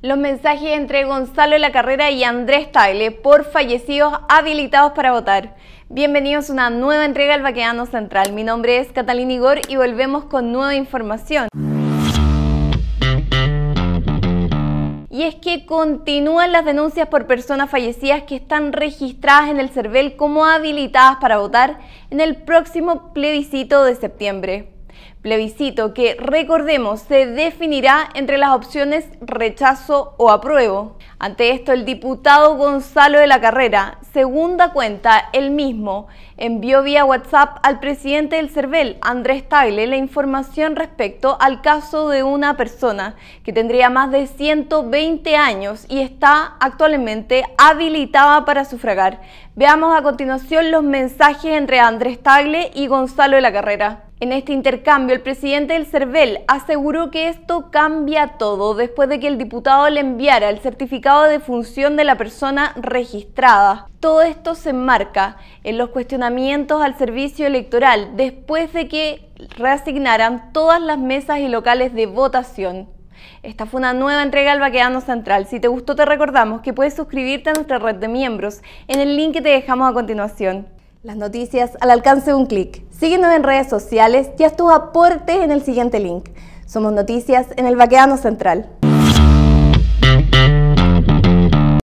Los mensajes entre Gonzalo de la Carrera y Andrés Taile por fallecidos habilitados para votar. Bienvenidos a una nueva entrega del Baqueano Central. Mi nombre es Catalina Igor y volvemos con nueva información. Y es que continúan las denuncias por personas fallecidas que están registradas en el CERVEL como habilitadas para votar en el próximo plebiscito de septiembre plebiscito que, recordemos, se definirá entre las opciones rechazo o apruebo. Ante esto, el diputado Gonzalo de la Carrera, segunda cuenta, él mismo, envió vía WhatsApp al presidente del CERVEL, Andrés Tagle, la información respecto al caso de una persona que tendría más de 120 años y está actualmente habilitada para sufragar. Veamos a continuación los mensajes entre Andrés Tagle y Gonzalo de la Carrera. En este intercambio, el presidente del CERVEL aseguró que esto cambia todo después de que el diputado le enviara el certificado de función de la persona registrada. Todo esto se enmarca en los cuestionamientos al servicio electoral después de que reasignaran todas las mesas y locales de votación. Esta fue una nueva entrega al Baquedano Central. Si te gustó te recordamos que puedes suscribirte a nuestra red de miembros en el link que te dejamos a continuación. Las noticias al alcance de un clic. Síguenos en redes sociales y haz tus aportes en el siguiente link. Somos Noticias en el Baqueano Central.